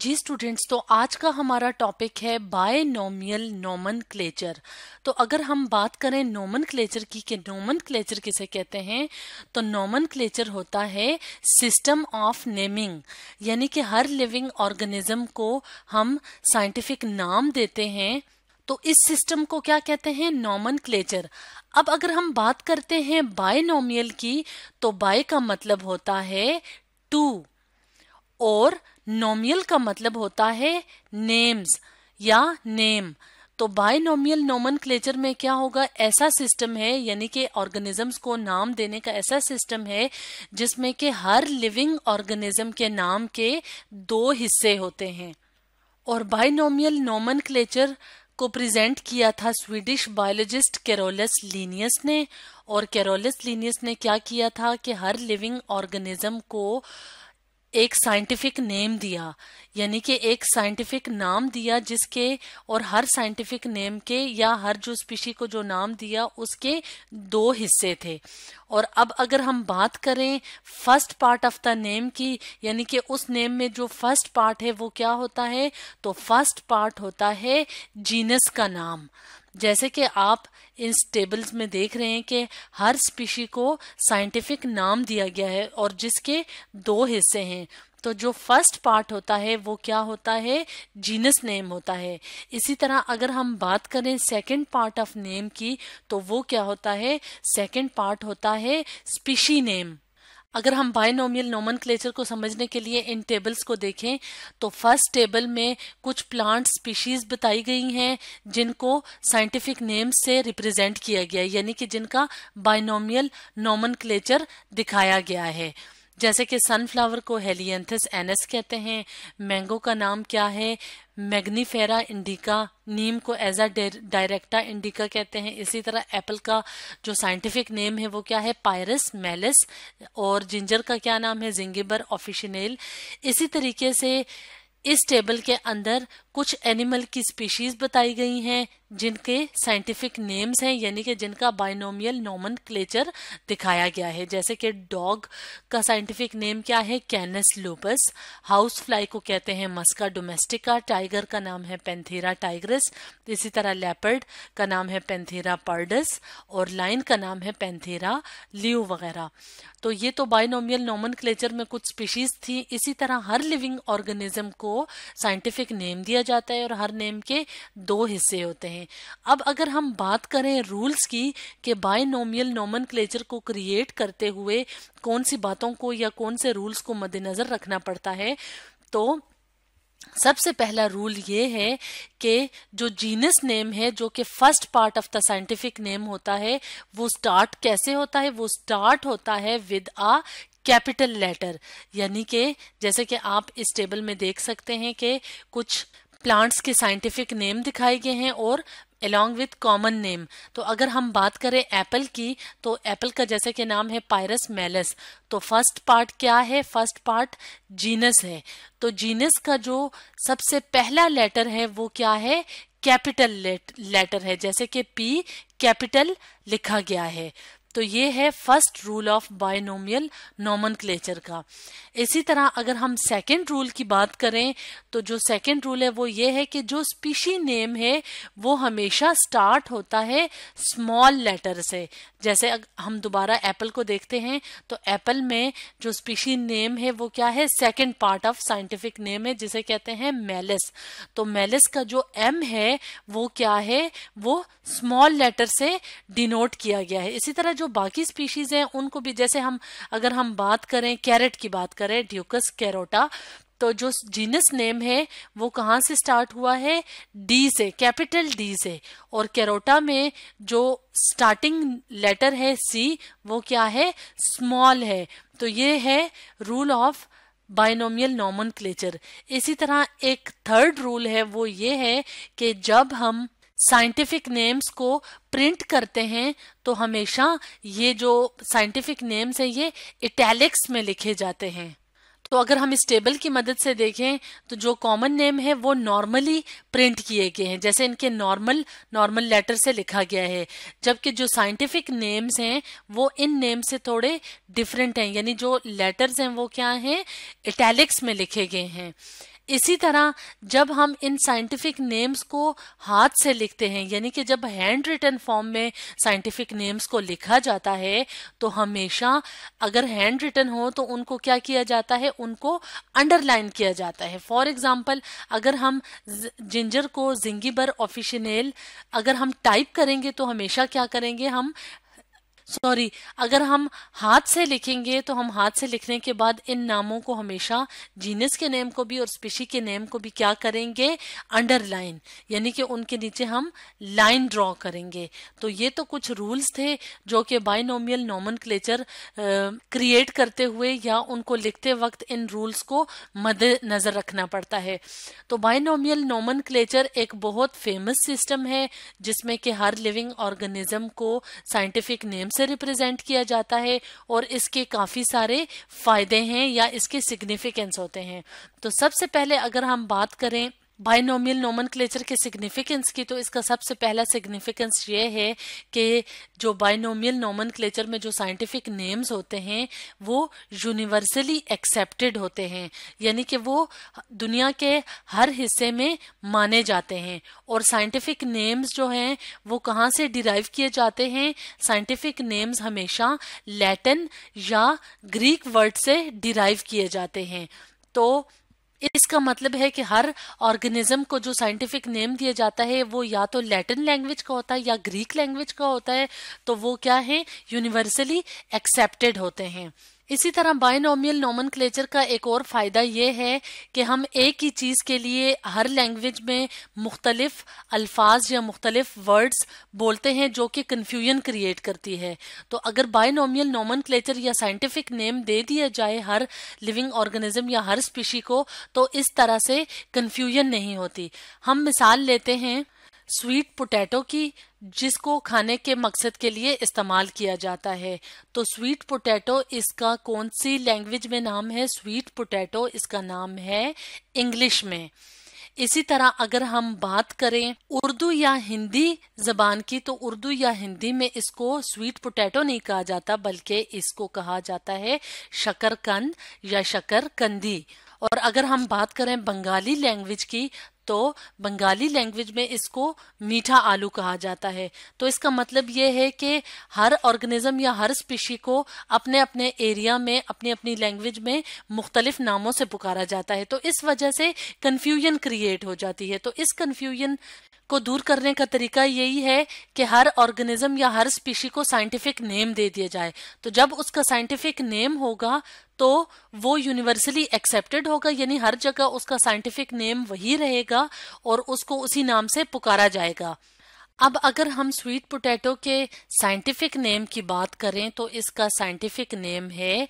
जी students तो आज का हमारा टॉपिक है बाय नोमियल नोमन क्लेचर तो अगर हम बात करें नोमन क्लेचर की कि नोमन क्लेचर किसे कहते हैं तो नोमन क्लेचर होता है सिस्टम ऑफ नेमिंग यानी कि हर लिविंग ऑर्गेनिज्म को हम साइंटिफिक नाम देते हैं तो इस सिस्टम को क्या कहते हैं नॉमन क्लेचर अब अगर हम बात करते हैं बायनोमियल की तो बाय का मतलब होता है टू और नोमियल का मतलब होता है नेम्स या नेम तो बायनोमियल नोमन में क्या होगा ऐसा सिस्टम है यानी कि ऑर्गेनिजम्स को नाम देने का ऐसा सिस्टम है जिसमें कि हर लिविंग ऑर्गेनिज्म के नाम के दो हिस्से होते हैं और बायनोमियल नोमन क्लेचर को प्रेजेंट किया था स्वीडिश बायोलॉजिस्ट कैरोलस लीनियस ने और कैरोलस लीनियस ने क्या किया था कि हर लिविंग ऑर्गेनिज्म को एक साइंटिफिक नेम दिया यानी कि एक साइंटिफिक नाम दिया जिसके और हर साइंटिफिक नेम के या हर जो स्पीशी को जो नाम दिया उसके दो हिस्से थे और अब अगर हम बात करें first part of the name की यानी कि उस नेम में जो फर्स्ट पार्ट है वो क्या होता है तो फर्स्ट पार्ट होता है जीनस का नाम जैसे कि आप इन टेबल्स में देख रहे हैं कि हर स्पीशी को साइंटिफिक नाम दिया गया है और जिसके दो हिस्से हैं तो जो फर्स्ट पार्ट होता है वो क्या होता है जीनस नेम होता है इसी तरह अगर हम बात करें सेकंड पार्ट ऑफ नेम की तो वो क्या होता है सेकंड पार्ट होता है स्पीशी नेम अगर हम बायनोमियल नोमन को समझने के लिए इन टेबल्स को देखें तो फर्स्ट टेबल में कुछ प्लांट स्पीशीज बताई गई हैं जिनको साइंटिफिक नेम से रिप्रेजेंट किया गया यानी कि जिनका बायनोमियल नोमन दिखाया गया है जैसे कि सनफ्लावर को हेलियंथस एनस कहते हैं मैंगो का नाम क्या है मैग्नीफेरा इंडिका नीम को एज अ डायरेक्टा इंडिका कहते हैं इसी तरह एप्पल का जो साइंटिफिक नेम है वो क्या है पायरस मेलस और जिंजर का क्या नाम है जिंगेबर ऑफिशनेल इसी तरीके से इस टेबल के अंदर कुछ एनिमल की स्पीशीज बताई गई हैं जिनके साइंटिफिक नेम्स हैं यानी कि जिनका बाइनोमियल नॉमन दिखाया गया है जैसे कि डॉग का साइंटिफिक नेम क्या है कैनस लोपस हाउस फ्लाई को कहते हैं मस्का डोमेस्टिका टाइगर का नाम है पेंथेरा टाइग्रस इसी तरह लेपर्ड का नाम है पेंथेरा पर्डस और लाइन का नाम है पेंथेरा लियो वगैरह तो ये तो बाइनोमियल नॉमन में कुछ स्पीशीज थी इसी तरह हर लिविंग ऑर्गेनिज्म को साइंटिफिक नेम दिया जाता है और हर नेम के दो हिस्से होते हैं हैं अब अगर हम बात करें रूल्स की कि बायनोमियल नोमन को क्रिएट करते हुए कौन सी बातों को या कौन से रूल्स को मद्देनजर रखना पड़ता है तो सबसे पहला रूल ये है कि जो जीनस नेम है जो कि first part of the scientific name होता है वो स्टार्ट कैसे होता है वो स्टार्ट होता है विद अ कैपिटल लेटर यानी कि जैसे कि आप इस टेबल में देख सकते हैं कि कुछ प्लांट्स के साइंटिफिक नेम दिखाए गए हैं और अलॉन्ग विथ कॉमन नेम तो अगर हम बात करें एप्पल की तो एप्पल का जैसे कि नाम है पायरस मेलस तो फर्स्ट पार्ट क्या है फर्स्ट पार्ट जीनस है तो जीनस का जो सबसे पहला लेटर है वो क्या है कैपिटल लेटर है जैसे कि पी कैपिटल लिखा गया है तो ये है first rule of binomial nomen का इसी तरह अगर हम सेकेंड रूल की बात करें तो जो सेकेंड रूल है वो ये है कि जो स्पीशी नेम है वो हमेशा स्टार्ट होता है स्मॉल लेटर से जैसे हम दोबारा एप्पल को देखते हैं तो एप्पल में जो स्पीशी नेम है वो क्या है second part of scientific name है जिसे कहते हैं मेलिस तो मेलिस का जो एम है वो क्या है वो स्मॉल लेटर से डिनोट किया गया है इसी तरह जो बाकी स्पीशीज हैं उनको भी जैसे हम अगर हम बात करें कैरेट की बात करें ड्यूकस कैरोटा तो जो जीनस नेम है वो कहाँ से स्टार्ट हुआ है डी से कैपिटल डी से और कैरोटा में जो स्टार्टिंग लेटर है सी वो क्या है स्मॉल है तो ये है रूल ऑफ बाइनोमियल नॉमन इसी तरह एक थर्ड रूल है वो ये है कि जब हम साइंटिफिक नेम्स को प्रिंट करते हैं तो हमेशा ये जो साइंटिफिक नेम्स हैं ये इटैलिक्स में लिखे जाते हैं तो अगर हम इस टेबल की मदद से देखें तो जो कॉमन नेम है वो नॉर्मली प्रिंट किए गए हैं जैसे इनके नॉर्मल नॉर्मल लेटर से लिखा गया है जबकि जो साइंटिफिक नेम्स हैं वो इन नेम से थोड़े डिफरेंट हैं यानी जो लेटर्स हैं वो क्या हैं इटैलिक्स में लिखे गए हैं इसी तरह जब हम इन साइंटिफिक नेम्स को हाथ से लिखते हैं यानी कि जब हैंड रिटन फॉर्म में साइंटिफिक नेम्स को लिखा जाता है तो हमेशा अगर हैंड रिटन हो तो उनको क्या किया जाता है उनको अंडरलाइन किया जाता है फॉर एग्जाम्पल अगर हम जिंजर को जिंगीबर ऑफिशनेल अगर हम टाइप करेंगे तो हमेशा क्या करेंगे हम सॉरी अगर हम हाथ से लिखेंगे तो हम हाथ से लिखने के बाद इन नामों को हमेशा जीनस के नेम को भी और स्पेशी के नेम को भी क्या करेंगे अंडरलाइन यानी कि उनके नीचे हम लाइन ड्रॉ करेंगे तो ये तो कुछ रूल्स थे जो कि बाइनोमियल नॉमन क्रिएट करते हुए या उनको लिखते वक्त इन रूल्स को मद्देनजर नजर रखना पड़ता है तो बाइनोमियल नॉमन एक बहुत फेमस सिस्टम है जिसमें कि हर लिविंग ऑर्गेनिज्म को साइंटिफिक नेम्स से रिप्रेजेंट किया जाता है और इसके काफ़ी सारे फायदे हैं या इसके सिग्निफिकेंस होते हैं तो सबसे पहले अगर हम बात करें बाइनोमियल नोमनक्लेचर के सिग्निफिकेंस की तो इसका सबसे पहला सिग्निफिकेंस ये है कि जो बाइनोमियल नोमनक्लेचर में जो साइंटिफिक नेम्स होते हैं वो यूनिवर्सली एक्सेप्टेड होते हैं यानी कि वो दुनिया के हर हिस्से में माने जाते हैं और साइंटिफिक नेम्स जो हैं वो कहाँ से डिराइव किए जाते हैं साइंटिफिक नेम्स हमेशा लैटिन या ग्रीक वर्ड से डिराइव किए जाते हैं तो इसका मतलब है कि हर ऑर्गेनिज्म को जो साइंटिफिक नेम दिया जाता है वो या तो लैटिन लैंग्वेज का होता है या ग्रीक लैंग्वेज का होता है तो वो क्या है यूनिवर्सली एक्सेप्टेड होते हैं इसी तरह नोमन क्लेचर का एक और फ़ायदा यह है कि हम एक ही चीज़ के लिए हर लैंग्वेज में मुख्तलिफ अल्फाज या मुख्तलिफ वर्ड्स बोलते हैं जो कि कन्फ्यूजन क्रिएट करती है तो अगर binomial nomenclature scientific name दे दिया जाए हर लिविंग ऑर्गेनिज्म या हर स्पीशी को तो इस तरह से कन्फ्यूजन नहीं होती हम मिसाल लेते हैं स्वीट पोटैटो की जिसको खाने के मकसद के लिए इस्तेमाल किया जाता है तो स्वीट पोटैटो इसका कौन सी लैंग्वेज में नाम है स्वीट पोटैटो इसका नाम है इंग्लिश में इसी तरह अगर हम बात करें उर्दू या हिंदी जबान की तो उर्दू या हिंदी में इसको स्वीट पोटैटो नहीं कहा जाता बल्कि इसको कहा जाता है शकरकंद या शकरकंदी और अगर हम बात करें बंगाली लैंग्वेज की तो बंगाली लैंग्वेज में इसको मीठा आलू कहा जाता है तो इसका मतलब यह है कि हर ऑर्गेनिज्म या हर स्पीशी को अपने अपने एरिया में अपनी अपनी लैंग्वेज में मुख्तलिफ नामों से पुकारा जाता है तो इस वजह से कन्फ्यूजन क्रिएट हो जाती है तो इस कन्फ्यूजन को दूर करने का तरीका यही है कि हर ऑर्गेनिज्म या हर स्पीशी को साइंटिफिक नेम दे दिया जाए तो जब उसका साइंटिफिक नेम होगा तो वो यूनिवर्सली एक्सेप्टेड होगा यानी हर जगह उसका साइंटिफिक नेम वही रहेगा और उसको उसी नाम से पुकारा जाएगा अब अगर हम स्वीट पोटैटो के साइंटिफिक नेम की बात करें तो इसका साइंटिफिक नेम है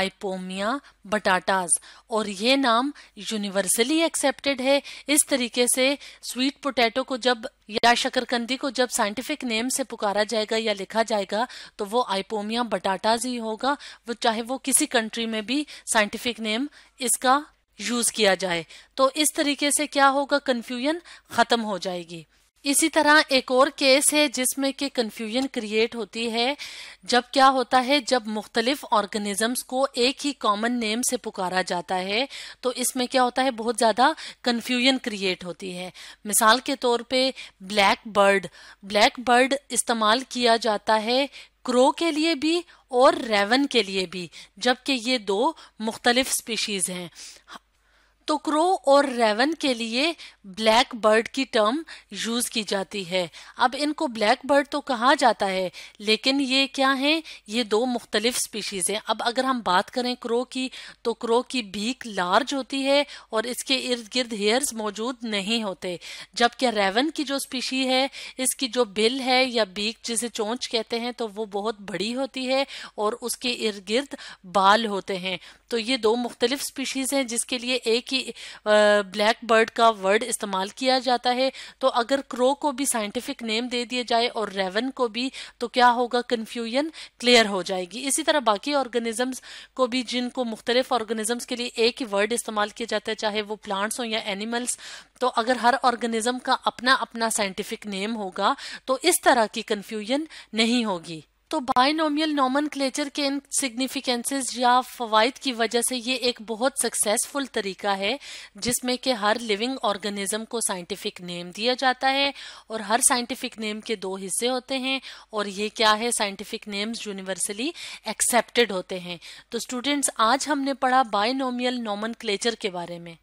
आइपोमिया बटाटाज और ये नाम यूनिवर्सली एक्सेप्टेड है इस तरीके से स्वीट पोटैटो को जब या शकरकंदी को जब साइंटिफिक नेम से पुकारा जाएगा या लिखा जाएगा तो वो आइपोमिया बटाटाज ही होगा वो चाहे वो किसी कंट्री में भी साइंटिफिक नेम इसका यूज किया जाए तो इस तरीके से क्या होगा कन्फ्यूजन खत्म हो जाएगी इसी तरह एक और केस है जिसमें कि कंफ्यूजन क्रिएट होती है जब क्या होता है जब मुख्तलिफ ऑर्गेनिजम्स को एक ही कॉमन नेम से पुकारा जाता है तो इसमें क्या होता है बहुत ज़्यादा कंफ्यूजन क्रिएट होती है मिसाल के तौर पे ब्लैक बर्ड ब्लैक बर्ड इस्तेमाल किया जाता है क्रो के लिए भी और रेवन के लिए भी जबकि ये दो मुख्तलिफ स्पीशीज़ हैं तो क्रो और रेवन के लिए ब्लैक बर्ड की टर्म यूज की जाती है अब इनको ब्लैक बर्ड तो कहा जाता है लेकिन ये क्या है ये दो मुख्तलिफ स्पीशीज हैं अब अगर हम बात करें क्रो की तो क्रो की बीक लार्ज होती है और इसके इर्द गिर्द हेयर्स मौजूद नहीं होते जबकि रेवन की जो स्पीशी है इसकी जो बिल है या बीक जिसे चोंच कहते हैं तो वो बहुत बड़ी होती है और उसके इर्द गिर्द बाल होते हैं तो ये दो मुख्तलिफ स्पीशीज़ हैं जिसके लिए एक ही ब्लैक बर्ड का वर्ड इस्तेमाल किया जाता है तो अगर क्रो को भी साइंटिफिक नेम दे दिए जाए और रेवन को भी तो क्या होगा कन्फ्यूजन क्लियर हो जाएगी इसी तरह बाकी ऑर्गेनिजम्स को भी जिनको मुख्तलिफ ऑर्गेनिजम्स के लिए एक ही वर्ड इस्तेमाल किया जाता है चाहे वो प्लांट्स हों या एनिमल्स तो अगर हर ऑर्गेनिज्म का अपना अपना साइंटिफिक नेम होगा तो इस तरह की कन्फ्यूजन नहीं होगी तो बायनोमियल नॉमन क्लेचर के इन सिग्निफिकेंसेज या फवायद की वजह से ये एक बहुत सक्सेसफुल तरीका है जिसमें कि हर लिविंग ऑर्गेनिज्म को साइंटिफिक नेम दिया जाता है और हर साइंटिफिक नेम के दो हिस्से होते हैं और ये क्या है साइंटिफिक नेम्स यूनिवर्सली एक्सेप्टेड होते हैं तो स्टूडेंट्स आज हमने पढ़ा बायनोमियल नॉमन के बारे में